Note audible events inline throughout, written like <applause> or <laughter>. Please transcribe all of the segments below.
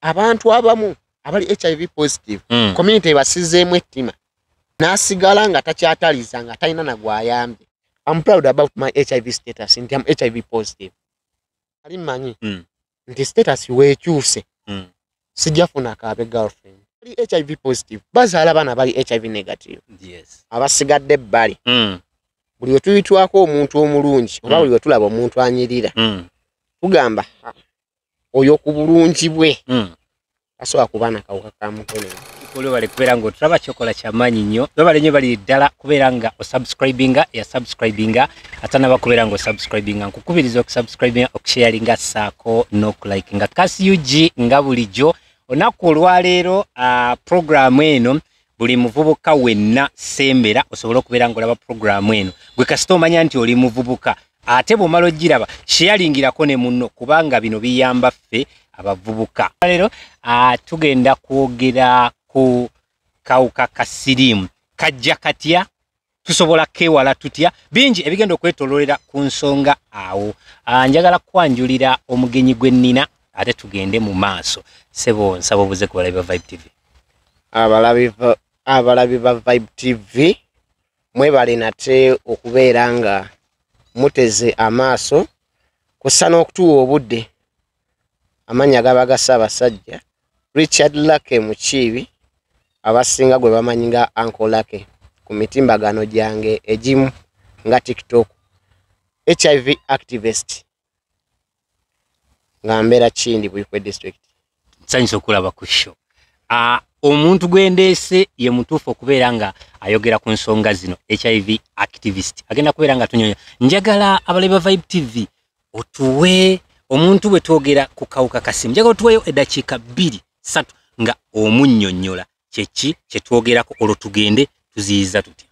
abantu abamu abali hiv positive mm. community ebasizeemu ettima n'asigala nga takyataliza nga talina nagwayambye am proud about my hiv status nti am hiv positive ali mmanyi mm. nti status weekyuse mm. sijjafuna akaabe girlfriend ali hiv positive bazaala baana bali hiv negative yes. abasigadde ebbali mm. buli wetuyitwako omuntu omulungi oba mm. buli wetulaba omuntu anyirira mm. tugamba ah, oyo ku bulungi bwe hmm. tasobola kuba na kawuka ka mukenene olwebale kubeera nga otulaba kyokola kyamaanyi nnyo webale nyo bali ddala kubeera nga osubscribinga eyasubscribinga atanaba kubeera nga osubscribinga nkukubiriza okusubscribinga okusheyalinga ssaako n'okulike nga kasi ug nga bulijjo onaku olwaleero puroguramu eno buli muvubuka wenna sembera osobole okubeera nga olaba puroguramu eno gwe kasita omanya nti oli muvubuka ate bw'omala ogiraba kyeyalingirako ne munno kubanga bino biyamba ffe abavubuka leero tugenda kwogera ku kawuka ka siriimu kajja katya tusobola kewala tutya bingi ebigenda okwetololera ku nsonga awo njagala kwanjulira omugenyi gwennina ate tugende mu maaso sebo nsaba obuze ku balabi ba vibe tv abalabi ba vibe tv mwebale nate okubeera nga muteze amaaso kussa n'okutuwa obudde amanya gaba gasa abasajja richard lake mukiibi abasinga gwe bamanyi nga ancle lake ku mitimbagano gyange egimu nga tiktok hiv activist nga mbeera kindi buikwe district nsanyisa okulaba ku sho omuntu gwe ndeese ye mutuufu okubeera nga ayogera ku nsonga zino hiv activist agenda kubeera nga tunyonya njagala abalabi ba vibe tv otuwe omuntu bwe twogera ku kawuka kasimu njagala otuweeyo eddakiika bbiri satu nga omunnyonnyola kyeki kyetwogerako olwo tugende tuziyiza tutya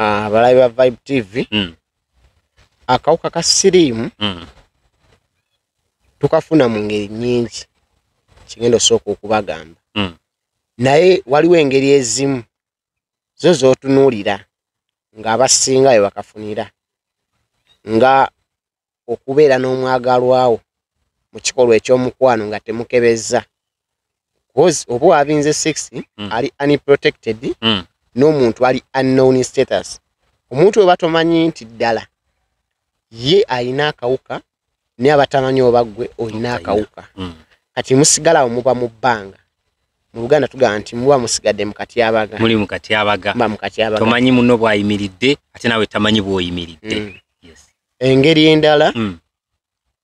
abalabi ba vibe tv hmm. akawuka ka siriimu hmm. tukafuna mu ngeri nyingi kyengenda osooka okubagamba hmm. naye waliwo engeri ezimu zo zootunuulira ngaabasinga we bakafunira nga okubeera n'omwagalwawo mu kikolwa eky'omukwano nga temukebeza bcause oba wabinze six hmm. ali unprotected hmm. n'omuntu ali unknown status omuntu weba tomanyi nti ddala ye alina akawuka naye abatamanyi obaggwe olina akawuka kati musigala awo muba mu bbanga mu luganda tugamba nti muba musigadde mukatyabagamukatyabagamanyi muno bwayimiridde ate nawe tamanyi bwoyimiridde mm. engeri endala mm.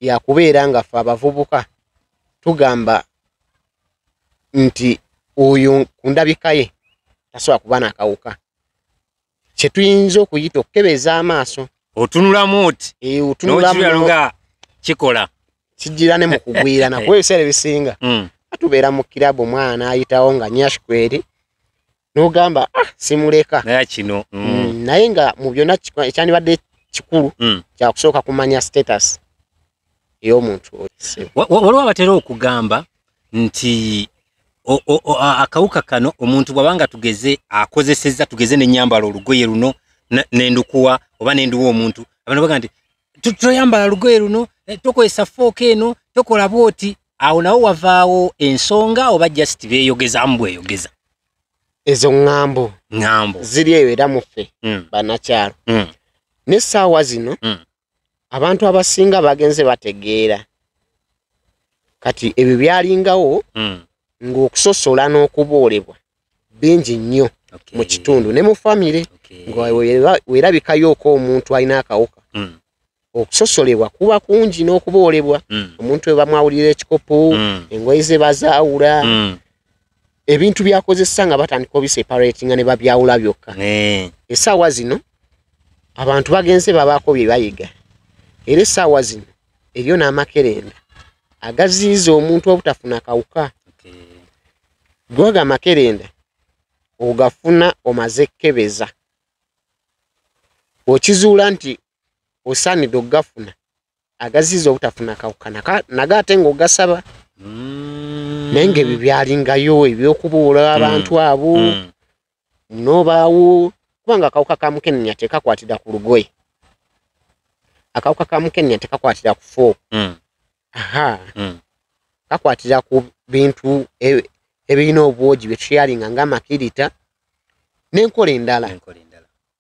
yakubeera nga fe abavubuka tugamba nti oyo kundabika ye tasobola kuba n'akawuka kyetuyinza okuyita okukebeza amaaso otunulamu otiotunulamu eh, nga kikola kijira ne mukugwira na <laughs> kwe sele bisinga mm. atubera mu kirabo mwana ayitawo nga nyashkweri nogamba ah simuleka naye kino mm. mm. naye nga mu byona kyani badde kikulu mm. kya kusoka kumanya status yo muntu waliwo abatera okugamba nti o, o, o, akawuka kano omuntu bwabanga tugeze akozeseza tugeze nenyambala olugoye luno nendukuwa oba nenduwa omuntu abantu baga nti tuyambala lugoye luno Eh, tokozesa fooka eno tokola bwoti awo nawo wavaawo ensonga oba just beeyogezamu bweyogeza ezo ŋŋambo ŋŋambo ziri eyo era muffe hmm. banakyalo hmm. nessaawa zino hmm. abantu abasinga bagenze bategeera kati ebyo byalingawo ng'okusosola n'okuboolebwa bingi nnyo mu kitundu ne mu famire nga werabikayooko omuntu alina akawuka okusosolebwa kuba kungi n'okuboolebwa mm. omuntu we bamwawulira ekikopo mm. engoye ze bazaawula mm. ebintu byakozesa nga batandika obiseparatinga ne babyawula byokka esaawa zino abantu bagenze babaako bye bayiga era esaawa zino eriyo n'amakerenda agaziiza omuntu obutafuna kawuka gwaga makerenda ogafuna omaze ekkebeza okizuula nti osaanidde ogafuna agaziza obutafuna kawukana nagate nga ogasaba mm. naye ngaebyo byalingayo ebyokubuula mm. abantu abo mm. nobaawo kubanga akawuka ka mukenenya tekakwatira ku lugoye akawuka ka mukenenya tekakwatira ku fo aha kakwatira ku bintu e, ebirina obwogi byetuyalinga ngaamakirita n'enkola endala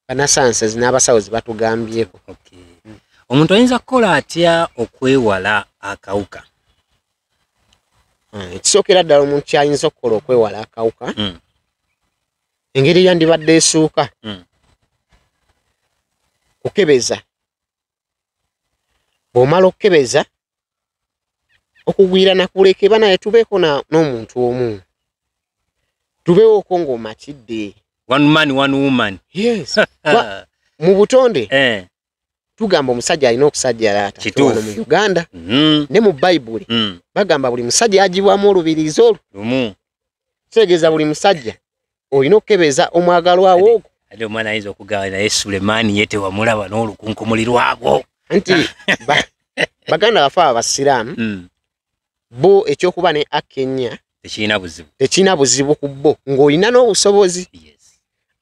banasanses n'abasawozi batugambyeko omuntu ayinza kukola atya okwewala akawuka hmm, ekisookera ddala omuntu kyayinza okukola okwewala akawuka hmm. engeri yandibadde esuuka hmm. kukebeza bwomala okukebeza okugwira nakulekeba naye tubeeko n'omuntu omu tubeewooko ng'omakidde <laughs> mu butonde eh. tugamba omusajja alina okusajjalaata tono mu uganda mm-hmm. ne mu bayibuli mm. bagamba buli musajja agibwamu olubiriizi olwo tutegeeza buli musajja olina okukebeza omwagalwawo ogwo ate omwana ayinza okugamba naye sulemaani ye tewamulaba n'olukunkumulirwago nti <laughs> baganda bafe aba basiraamu mm. bo ekyokuba ne akenya tekirina buzibu ku bo ng'olina n'obusobozi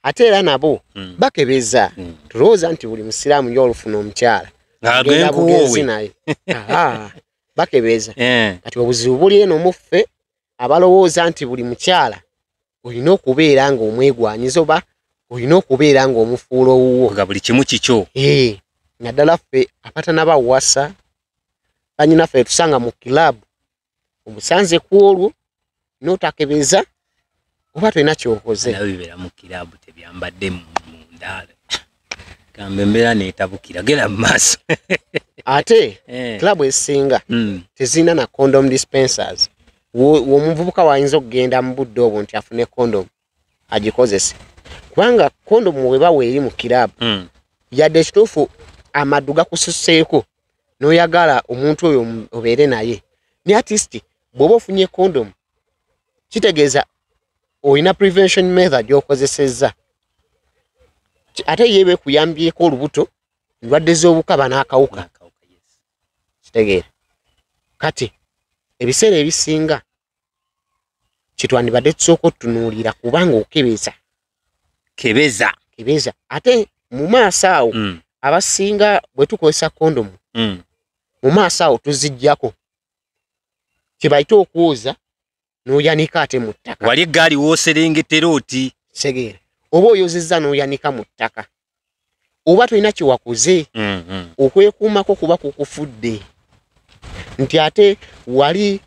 ate era nabo mm. bakebeza mm. tulowooza nti buli musiraamu ye olufuna omukyala ngenabugezi ah, naye <laughs> bakebeza eh. kati yeah. obuzibu buli eno muffe abalowooza nti buli mukyala olina okubeera nga omwegwanyiza oba olina okubeera nga omufuula owuwo nga buli kimu kikyo ee eh, naddala ffe abatana bawasa banyinaffe tusanga mu kilaabu omusanze ku olwo notakebeza oba tolina kyokozebibera mukirabu tebyambadde mundala gambe embeera netabukira gera mumaaso <laughs> ate kirabu <laughs> eh. esinga hmm. tezirina na condom dispensers omuvubuka wayinza okugenda mu budde obwo nti afune condom agikozese kubanga kondomu webawa eri mu kirabu hmm. yadde ekituufu amaddu gakususeeko noyagala omuntu oyo obeere naye naye atisiti bw'oba ofunye kondomu kitegeeza olina prevention method gyokozeseza ate yeba ekuyambyeko olubuto endwadde z'obukaba n'akawuka kitegeera kati ebiseera ebisinga kitwandibadde tusooka otutunuulira kubanga okebeza kebeza kebeza ate mu maaso awo mm. abasinga bwe tukozesa kondomu mm. mu maaso awo tuziggyako kye baite okwoza noyanika ate muttaka wali eggaali woserengetera oti segere oba oyozezza noyanika mu ttaka oba tolina kyewakoze mm-hmm. okwekuumako kuba kukufudde nti ate wali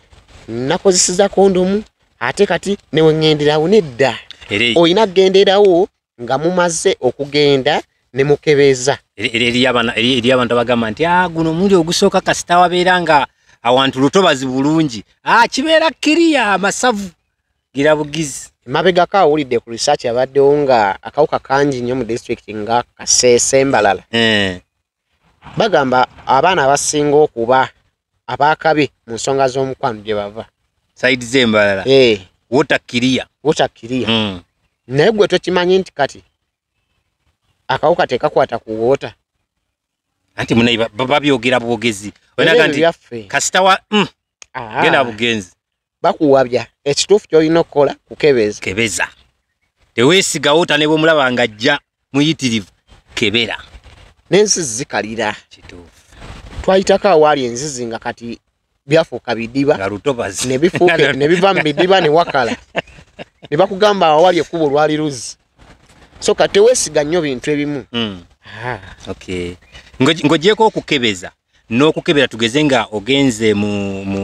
nakozeseza kondomu ate kati newegenderawo nedda e- olina kgenderawo nga mumaze okugenda nemukebeza eri abantu abagamba nti ah, guno omuli ogusooka kasita wabeera nga awantu lutobazi bulungi ah, kibeera kiriya amasavu gira bugizi emabegako awulidde ku research abaddewo nga akawuka kangi nnyo mu district nga kaseese mbalala eh. bagamba abaana abasinga okuba abakabi mu nsonga z'omukwano gye bava saidi zembalala eh. wotakiriya wotakiriya hmm. naye gwe tokimanyi nti kati akawuka tekakwata ku wota anti munayi babyogera bwogezi onaga nti kasitawa mm. genda bugenzi bakuwabya ekituufu kyolina okukola kukebeza kebeza teweesigawo ota neba omulaba nga ajja muyitirivu kebera n'ensi zikalira kituufu twayitako awaali enzizi nga kati byafuuka bidibane <laughs> biva mu bidiba newakala ne bakugamba awali ekkubo lwali luzi so kati teweesiga nnyo bintu ebimu mm. ah. okay. ng'ojeko okukebeza n'okukebera tugeze nga ogenze mu mu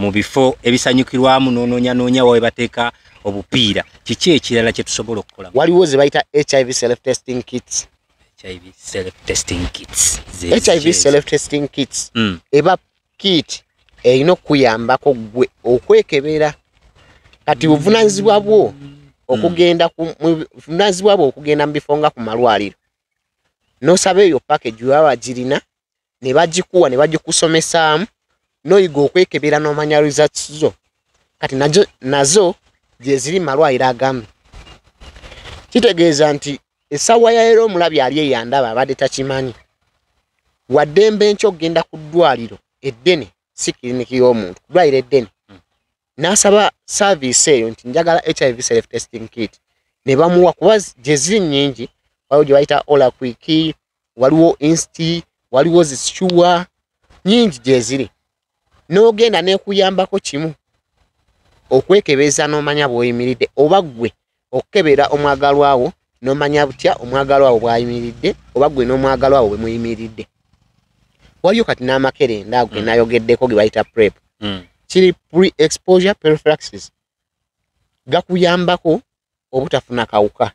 mu bifo ebisanyukirwamu noonoonya noonya wawe bateeka obupiira kiki ekirala kye tusobola okukola waliwo ze bayita hiv self testing kits hiv self testing kits hiv self testing kits hmm. eba kit erina okuyambako gwe okwekebera kati buvunanyizibwa bwo okugenda mu buvunanyizibwa bwo okugenda mu bifo nga ku malwaliro n'osaba eyo package waba girina ne bagikuwa ne bagikusomesaamu n'oyiga okwekebera n'omanya results zo kati nazo, nazo gye ziri malwaliro agamu kitegeeza nti essawa ya era omulabi ali eyandaba abadde takimanyi wadde mbenky okgenda ku ddwaliro eddene si kliniki y'omuntu kuddwaliro eddene hmm. n'asaba saaviisi eyo nti njagala hiv self testing kit ne bamuwa kuba gye ziri nnyingi waliwo gye bayita olaquik waliwo insti waliwo zisuwa nyingi gyeziri n'ogenda nekuyambako kimu okwekebeeza n'omanya bw'oyimiridde oba ggwe okukebera omwagalwawo n'omanya butya omwagalwawo bw'ayimiridde oba ggwe n'omwagalwawo bwe muyimiridde waliyo kati n'amakerenda ago genayogeddeko mm. ge bayita prep mm. kiri pre exposure perfraxis gakuyambako obutafuna kawuka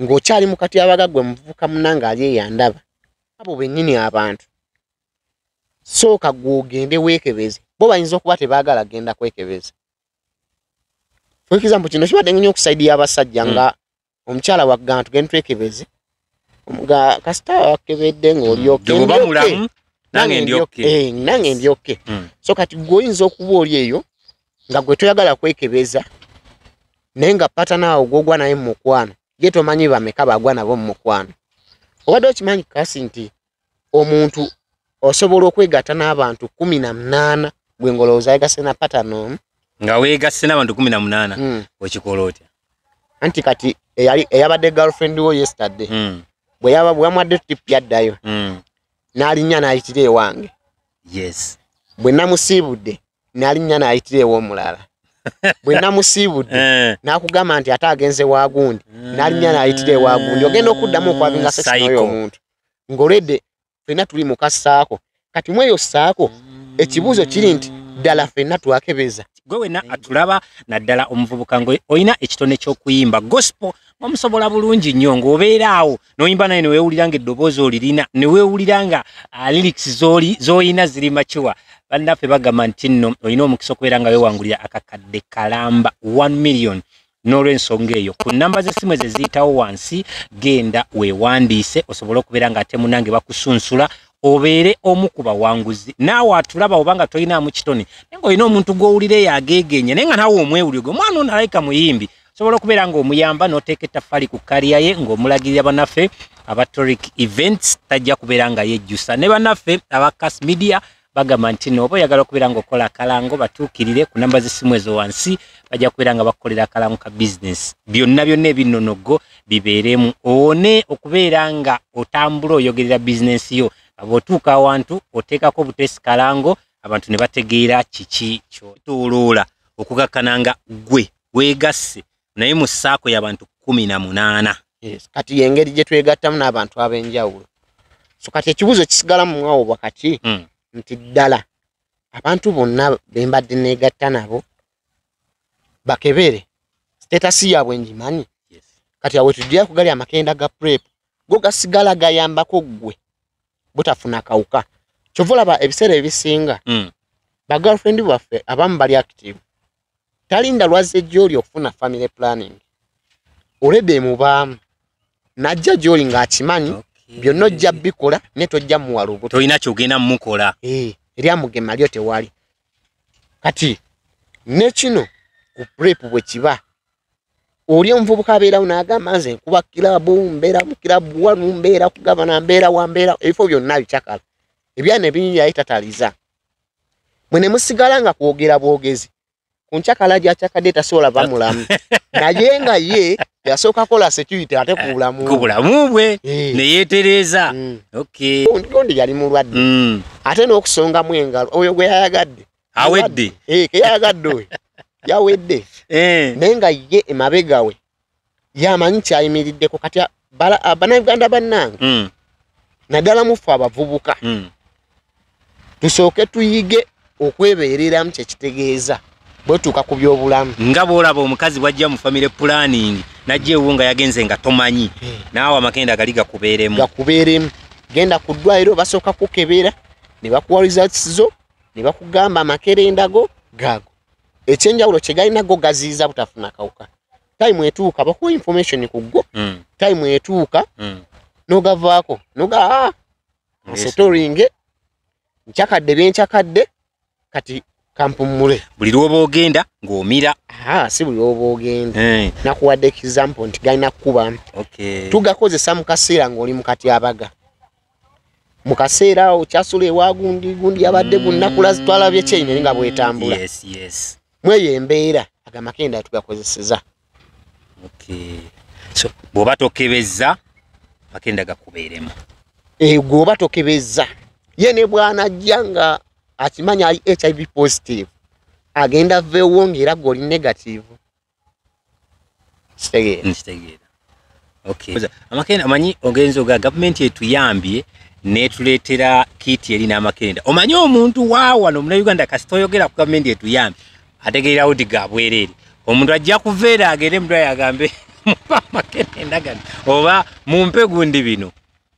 ng'okyali mu katyabaga gwe muvubuka munange ali eyandaba abo bennyini abantu sooka gwe ogende weekebeze bo bayinza okuba tebaagala genda kwekebeza ekizambo kino kibadde nenya okusaidi y'abasajja nga hmm. omukyala waggana tugende twekebeze nga kasita wakebedde ng'oli okenange ndyokke so kati gwe oyinza okuba oli eyo nga gwe toyagala kwekebeza naye nga patanaawo gwogwa naye mu mukwano getomanyi bameka bagwa nabo mumukwano obadde okimanyi kasi nti omuntu osobola okwegatta n'abantu kumi na munaana gwe ngolowooza yegase na patano nga weegase n'abantu kumi na munaana okikola hmm. otya anti kati eyabadde garlfriend wo yesterday hmm. bwe yaba bwamwadde tutipu yaddayo hmm. n'alinnya n'ayitira ewange yes bwe namusiibudde n'alinnya n'ayitira ew'omulala bwe namusiibudde eh. n'akugamba nti ate agenze waagundi mm. n'alinnya n'ayitira ewaagundi ogenda okuddamu okwabinga mm. sekinoyo omuntu ng'olwedde fenna tuli muka saako kati mweyo saako mm. ekibuuzo kiri nti ddala fenna twakebeza gwe wenna atulaba naddala omuvubuka ngaolina ekitone ky'okuyimba gospel omusobola bulungi nnyo ng'obeera awo noyimba naye neweewulira nga eddoboozi olirina neweewulira nga lyrics z'olina ziri makiwa bannaffe bagamba nti nno olina omukisa okubeera nga weewangulira akakadde kalamba 1 million n'olwensonga eyo ku namba z'essimu ezo ziyitawo wansi genda weewandiise osobole okubeera ng'ate munange bakusunsula obeere omu ku bawanguzi naawe atulaba obanga tolinaamu kitone naye ngaolina omuntu gw'owulireyo ageegeenya naye nga naawe omwewuliogwe mwana ono alayika muyimbi asobole okubeera ngaomuyamba noteeka ettafaali ku kalya ye ngaomulagirira banaffe abatoric events tajja kubeera nga yejjusa ne banaffe aba cas media bagamba nti nooba oyagala okubeera ngaokola akalango batuukirire ku namba zisimu ezo wansi bajja kubeera nga bakolera akalango ka bizinesi byonna byonna ebinnonogo bibeeremu one okubeera nga otambula oyogerera bizinesi yo aba otuuka awantu oteekako obutesi kalango abantu ne bategeera kiki kyotoolola okugakkananga gwe weegasse naye mu saako yabantu kumi na munaana kati yengeri gyetwegattamu n'abantu ab'enjawulo so kati ekibuuzo kisigala muwawo wakati hmm. nti ddala abantu bonna bembadde negatta nabo bakebere sitetasi yaabwe ngimanyi kati awe tujjira ku gali amakenda ga prep go gasigala gayambako ggwe butafuna akawuka kyova olaba ebiseera ebisinga hmm. bagirlfrend baffe abamu bali active talinda lwazze gy'oli okufuna family planning oleda emubaamu najja gy'oli ng'akimanyi byonna ojja bikola ne tojja muwala obutolina kyogenda mukola eryamugema eh, lyo tewali kati ne kino ku purepu bwe kiba oli omuvubuka abeerawo n'agamba nze nkuba kirabu mbeera mu kirabu wanu mbeera ku gavana mbeera wambeera ebifo byonna bicakala ebyana ebinyi yayitataliza mwe ne musigala nga kwogera bwogezi kuncakalaja acakadde tasobola bamulamu <laughs> naye nga ye yasooka kola security ate kubulamu bwe eh. neyetereza hmm. ondi yali mulwadde hmm. ate n'okusongamu engalo oyo gwe yayagadde awedde eh, keyayagadde oyo <laughs> yawedde eh. naye nga ye emabegawe yamanyi kyayimiriddeko kati ah, bannauganda bannange hmm. naddala mufe abavubuka tusooke tuyige okwebeereramu kyekitegeeza bwetuuka ku byobulamu nga bwolaba omukazi bwajja mu family planning najja ewuwo nga yagenze nga tomanyi hmm. naawe amakenda gali gakubeeremu gakubeeremu genda ku ddwaliro basooka kukebera ne bakuwa results zo ne bakugamba amakerenda go gaago ekyenjawulo kyegalinago gaziiza butafuna kawuka tayimu etuuka bakuwa information ku ggwo hmm. tayimu etuuka hmm. n'ogavaako nogaa asetoringe ah, nkyakadde byenkyakadde kati kampumule buli lwoba ogenda ngaomira si buli lwoba ogenda hey. Eh. nakuwadde ekisampo nti galina kkuba okay. tugakozesa mukaseera ngaoli mukatyabaga mukaseera awo kyasula ewagundigundi yabadde bunakulazi mm. twalabye kyeinene nga bwetambula yes, yes. mweyo embeera agamakenda tugakozeseza okay. so, bwoba tokebeza makenda gakubeeremu e, gwoba tokebeza ye ne bwanajja nga akimanyi ali hiv positive agenda veewo ngaera gweoli negative kitegeeraamakerenda omanyi ogenza oga gavumenti etuyambye netuleetera kiiti eri n'amakerenda omanyi omuntu waawano munauganda kasi toyogera ku gavumenti etuyambye ategeeraudi ga bwereere omuntu ajja kuveera agere mudwayo agambe <laughs> mupa amakerenda gano oba mumpe gundi bino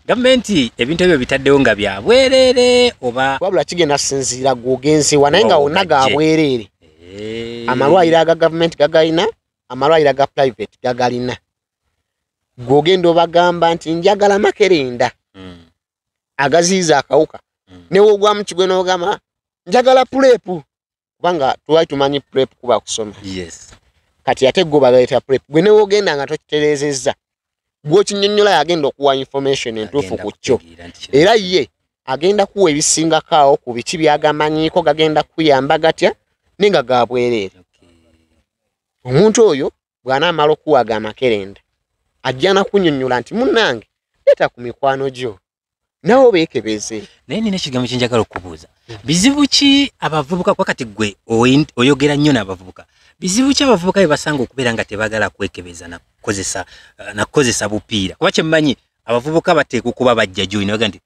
gavumenti ebintu ebyo bitaddewo nga byabwereere oba wabula kigenda sinziira gwogenziwa naye nga wonna gabwereere amalwaliro aga gavumenti gagalina amalwaliro aga purivate gagalina gwogenda obagamba nti njagala makerenda hmm. agaziiza akawuka hmm. newoogwamu kigwe n'ogamba njagala pulepu kubanga tuwali tumanyi pulepu kuba kusoma kati ate gwe bagaleta pulepu gwe newoogenda nga tokitereezezza gwokinyonyola yagenda okuwa information entuufu ku kyo era ye agenda kuwa ebisingako awo ku biki byagamanyiiko gagenda kuyamba gatya naye nga gabwereere omuntu oyo bw'anaamala okuwaga amakerenda ajja nakunyonyola nti munnange leeta ku mikwano gyo nawe obeekebeze naye nina ekigambo kyenjagala okubuuza bizibu ki abavubuka kwakati gwe oyogera nnyo n'abavubuka bizibu ki abavubuka bebasanga okubeera nga tebagala kwekebeza nakukozesa eh, bupiira kuba kyemmanyi abavubuka bateeka okuba bajja joinaga nti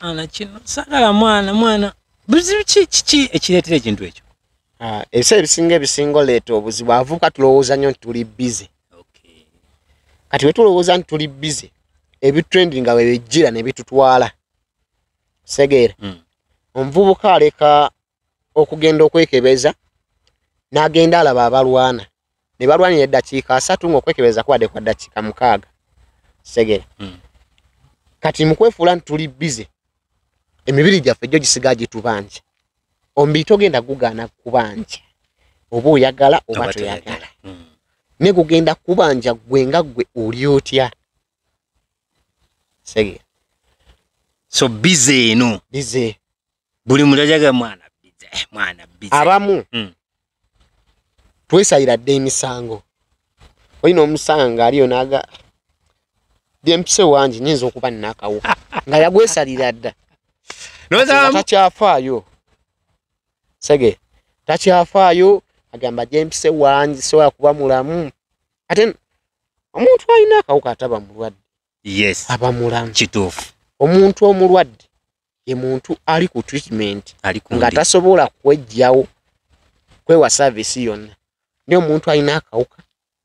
mwana kino sagala mwana mwana buzibu kiki ekireetera ekintu ekyo ah, ebiseera ebisinga ebisinga oleeta obuzibu abavubuka tulowooza nnyo nti tuli bize kati we tulowooza nti tuli bize ebitrendi nga webijjira ne bitutwala segeera hmm. omuvubuka aleka okugenda okwekebeza n'agenda alaba abalwana ne balwanira eddakiika asatu ngaokwekebeza kubadde kwa ddakiika mukaaga segera hmm. kati mukwefuula nti tuli bize emibiri gyaffe gyo gisigaa gitubanja omubiri togenda gugaana kubanja oba oyagala oba toyagala hmm. ne gugenda kubanja gwenga gwe oli otya segera so bize eno bize buli muntu ajaga mwana bize eh, mwana bize abamu hmm. twesayira dde emisango olina omusanga nga aliyo naga byempise wangi nyinza okuba nakawo nga yagwesalira dda takyafaayo sege takyafaayo agamba gyempise wangi sobola kuba mulamu ate omuntu alina akawuka ataba mulwadde aba mulamu omuntu omulwadde ye muntu ali ku treatment nga tasobola kwejjawo kwewa service yonna ni omuntu alina akawuka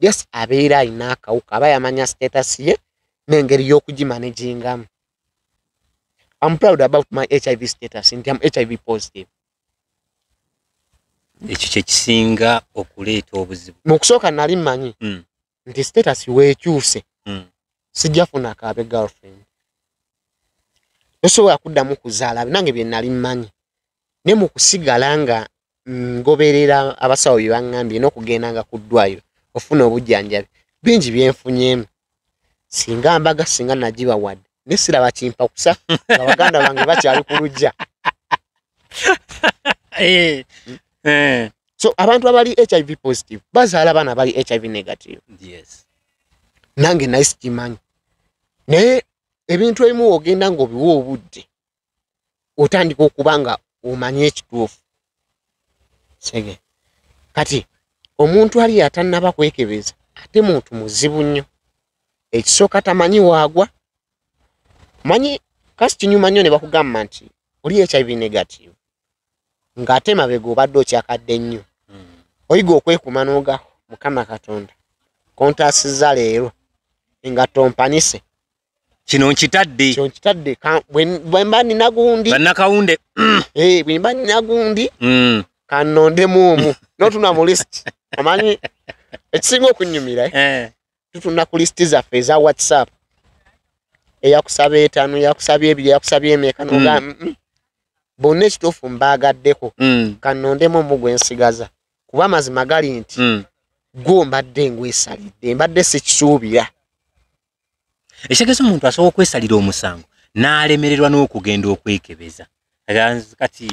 yes abeera alina akawuka aba yamanya status ye n'engeri y'okugimanagingamu I'm proud about my HIV status and I'm HIV positive. Ekyo kye kisinga okuleeta obuzibu. Mu kusooka nali mmanyi. Mm. Nti status weekyuse. Mm. Sijja funa akaabe girlfriend. tosobola kuddamu kuzaala nange bye nali mmanyi ne mu kusigala nga ngoberera abasawo bye baŋŋambye n'okugenda nga ku ddwaliro ofuna obujjanjabi bingi byenfunyeemu singa mbaga singa nagiba wadde ne siraba kimpa kusa abaganda bange bakyali ku lujja <laughs> eh, hmm. eh. so abantu abali hiv positive bazaala abaana abali hiv negative nange nayisikimanyi naye ebintu ebimu ogenda ngaobiwa obudde otandika okuba nga omanye ekituufu sege kati omuntu ali atanaba kwekebeza ate muntu muzibu nnyo ekisooka tamanyi waagwa manyi kasi kinyuma nnyo ne bakugamba nti oli hiv negative ngaate mabega obadde okyakadde nnyo hmm. oyiga okwekuma noogaho mukama katonda kontasiza leero nga tompanise kino nkitadde nkitadde bwemba nina gundi banakawunde mm. eh, bwemba nina gundi mm. kanonde muomu <laughs> notuna mu lisiti amanyi ekisinga okunyumira eh? eh. tutuna ku lisiti zaffe eza whatsapp eyakusaba etaano yakusaba ebiri yakusaba emeeka mm. noga bonna ekituufu mbaagaddeko kanondemu omu gwensigaza kuba amazima gali nti gwo mbadde ngwesalidde mbadde sikisuubira ekitegeeza omuntu asobola okwesalira omusango n'alemererwa n'okugenda okwekebeza kati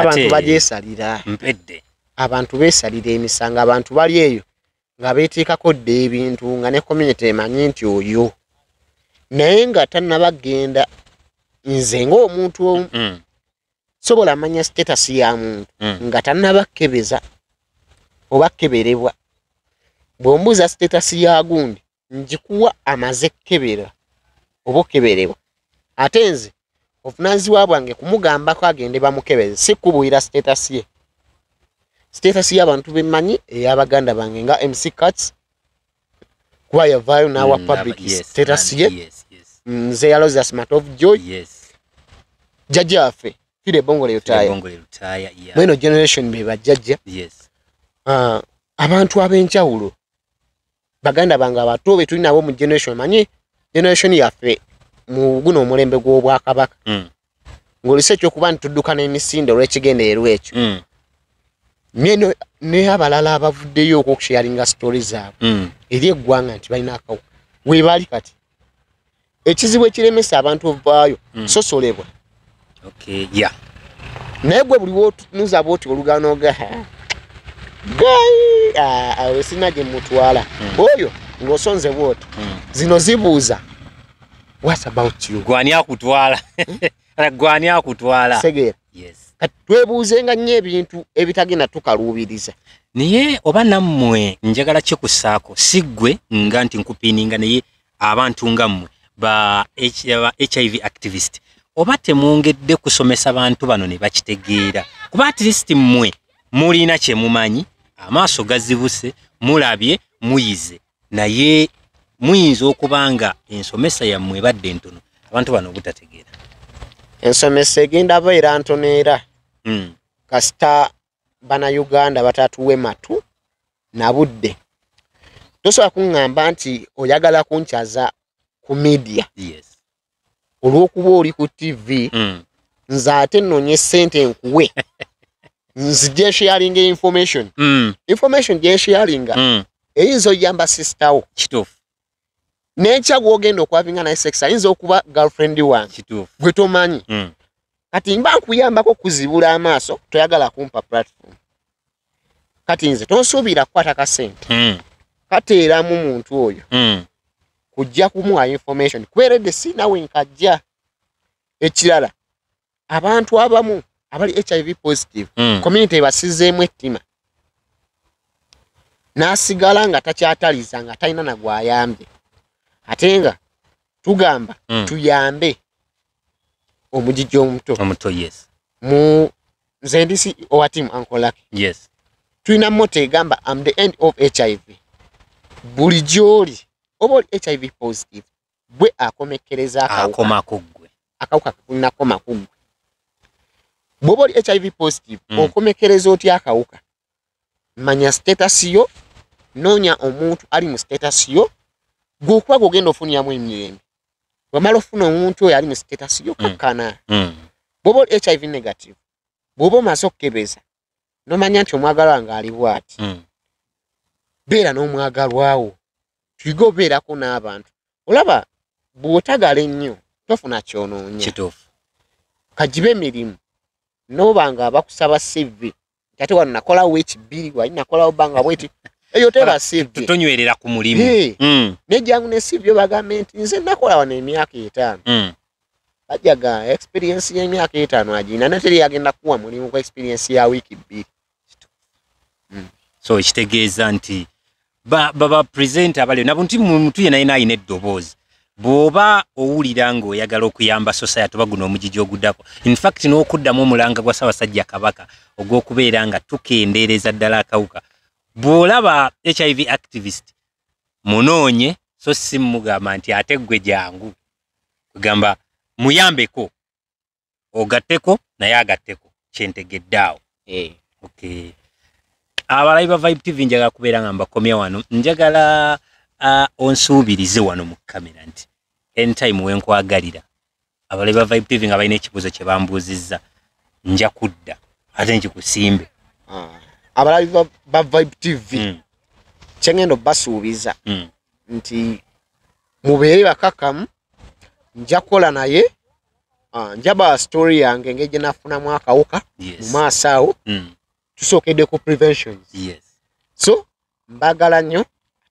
abantu bagyesalira mpedde abantu besalira emisango abantu bali eyo nga beteekako dda ebintu nga ne kominity emanyi nti oyo naye nga tannabagenda nze ngaomuntu omu mm. sobola amanya sitatasi ya muntu mm. nga tannabakebeza oba kkeberebwa bwe mbuuza sitatasi ya gundi njikuwa amaze kkebera oba okeberebwa ate nze obuvunanyizibwa bwange kumugambako agende bamukebere si kubuyira sitatasi ye sitatasi y'abantu bemmanyi eyabaganda bange nga mc cats kuba yavaayo n'awa mm, public sitatasi ye nze yalosas mat of joy jjajja waffe fire ebongole lutaaya mweno generation be bajjajja ah, abantu ab'enjawulo baganda bange abato be tuli nabo mu generation manyi generation yaffe mu guno omulembe gw'obwakabaka mm. ngaolisa ekyokuba nituduka n'emisinde olw'ekigenderero ekyo myeno mm. naye abalala abavuddeyo okwokusyalinga stori zaabwe mm. eri eggwanga nti balina akawuka we bali kati ekizibu ekiremesa abantu ovaayo sosolebwa naye gwe buli wotunuza bwoti olugano gaa gayi awe sina gye mutwala hmm. oyo ng'osonze bwoto hmm. zino zibuuza <laughs> twebuuzenga nnyo ebintu ebitagenda tukaluubiriza naye oba nammwe njagala kikusaako si ggwe nga nti nkupiininga naye abantu ngammwe ba hiv activist oba temwongedde kusomesa bantu bano ne bakitegeera kuba atlist mmwe mulina kyemumanyi amaaso gazibuse mulabye muyize naye muyinza okubanga ensomesa yammwe ebadde ntono abantu bano obutategeera ensomesa egenda beera ntono era hmm. kasita bannauganda batatuwe matu nabudde tosobola kuŋŋamba nti oyagala kunkyaza ku midiya olw'okuba oli ku tivi hmm. nze ate nnonye sente nkuwe <laughs> nzi gyesharinga mm. information information gyesharinga mm. eyinza oyamba sisitawo nekyagwogenda okwavinga naye sex ayinza okuba girlfriend wange gwe tomanyi mm. kati mba nkuyambako kuzibula amaaso toyagala kumpa platform kati nze tonsuubira kukwata ka sente kateeramu muntu oyo kujja kumuwa information kubeeredde sinawe nkajja ekirala abantu abamu abali hiv positive mm. community basizeemu ettima n'asigala nga takyataliza nga talina nagwayambye ate nga tugamba mm. tuyambe omujijja omuto omuto yes mu nze ndi si owa tiamu ankolaki yes tulina mota egamba am the end of hiv buli gyoli oba oli hiv positive gwe akomekkereza akawuka akawuka kunakoma kuggwe bwoba oli hiv positive mm. okomekereza otya akawuka manya status yo noonya omuntu ali mu status yo gweokuba ge ogenda ofunyamu emirembe wamala ofuna omuntu oyo ali mu status yo mm. kakkana mm. bwoba oli hiv negative bwoba omaze okukebeza nomanya nti omwagalwa ngaalibwa ati mm. beera n'omwagalwawo tuige obeerako n'abantu olaba bw'otagala ennyo tofuna kyonoonya kagibe emirimu noba nga bakusaba cv nti ate wano nakolawo ekibiri wali nakolawo banga bweti eyo tebasivetonywerera ku mulimu hey. mm. nejangu ne cv bagambe nti nze nakola wano emyaka etaano mm. bajaga experiensi y'emyaka etaano agina nateri yagenda kuwa mulimu kw experiensi ya wiiki bbiri mm. so ekitegeeza nti baba ba, ba, presente abalio nabo nti mutu yenayena ayina eddoboozi bw'oba owulira ng'oyagala okuyamba society oba guno omugigi oguddako infact n'okuddamu omulanga gwa ssaabasajja kabaka ogw'okubeera nga tukendeereza ddala akawuka bw'olaba hiv activist munoonye so si mugamba nti ate ggwe gyangu egamba muyambeko ogatteko naye agatteko kyentegedde awo eh. abalayi ba vibe tv njagala kubeera nga mbakomya wano njagala onsuubirize wano mu kamera nti entime wenkwagalira abalai ba vibe tv nga balina ekibuuzo kye bambuuzizza nja kudda ate nkikusimbe ah, abalabi ba vibe tv hmm. kyengendo basuubiza hmm. nti mubeere bakakamu nja kola naye ah, njaba story yange ngeri gyenafunamu akawuka mu maaso awo hmm. tusookedde ku preventions so mbagala nnyo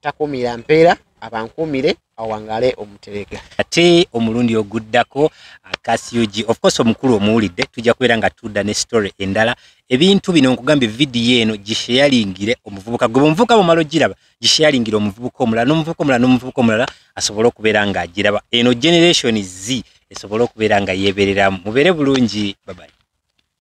takumira mpeera abankumire awangale omuterega ate omulundi oguddako akasiugi of course omukulu omuwulidde tujja kubeera nga tudda ne story endala ebintu bino nkugamba evidiyo eno gisheyalingire omuvubuka gwe bomuvubuka mumala ogiraba gisheyalingire omuvubuka omulala nomuvubuka omulala nomuvubuka omulala asobole okubeera nga agiraba eno generation z esobole okubeera nga yeebereramu mubeere bulungi babali